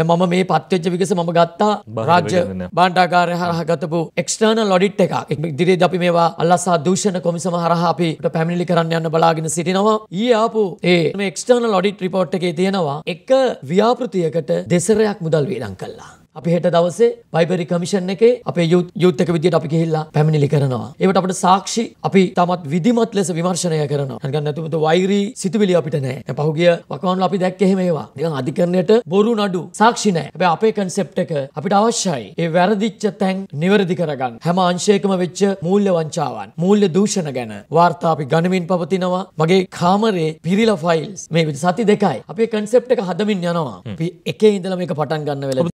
ද මම මේ පත්වෙච්ච විකස මම ගත්තා රාජ්‍ය බාණ්ඩාකාරය හරහ ගතපු එක්ස්ටර්න ලොඩිට් එක එක් දිරේ අපි මේවා අල්ලසා දූෂණ කොමිසම හරහා අපිට පැමිණිලි කරන්න යන්න බලාගෙන සිටිනවා ඒ ආපු ඒ එක්ස්ටර්න ලොඩිට් රිපෝට් එකේ තියෙනවා එක ව්‍යාපෘතියකට දෙසරයක් මුදල් වේදන් කල්ලා අපි හෙට දවසේ වයිබරි කමිෂන් එකේ අපේ යුත්තක විදිට අපි කිහිල්ලා පැමිණිලි කරනවා. ඒවට අපට සාක්ෂි අපි තමත් විදිමත් ලෙස විමර්ශනය කරනවා. නිකන් නැතුමත වෛරී සිතුවිලි අපිට නැහැ. දැන් පහුගිය වකවානුල අපි දැක්ක එහෙම ඒවා. නිකන් අධිකරණයට බොරු නඩු සාක්ෂි නැහැ. හැබැයි අපේ concept එක අපිට අවශ්‍යයි. ඒ වැරදිච්ච තැන් නිවැරදි කරගන්න. හැම අංශයකම වෙච්ච මූල්‍ය වංචාවන්, මූල්‍ය දූෂණ ගැන වාර්තා අපි ගනිමින් පවතිනවා. මගේ කාමරේ පිරිලා ෆයිල්ස් මේ සති දෙකයි. අපේ concept එක හදමින් යනවා. අපි එකේ ඉඳලා මේක පටන් ගන්න වෙලාව